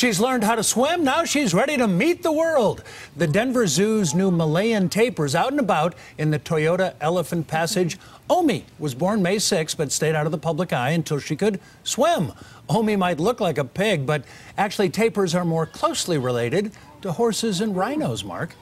She's learned how to swim. Now she's ready to meet the world. The Denver Zoo's new Malayan tapir's out and about in the Toyota Elephant Passage. Omi was born May 6, but stayed out of the public eye until she could swim. Omi might look like a pig, but actually tapirs are more closely related to horses and rhinos, Mark.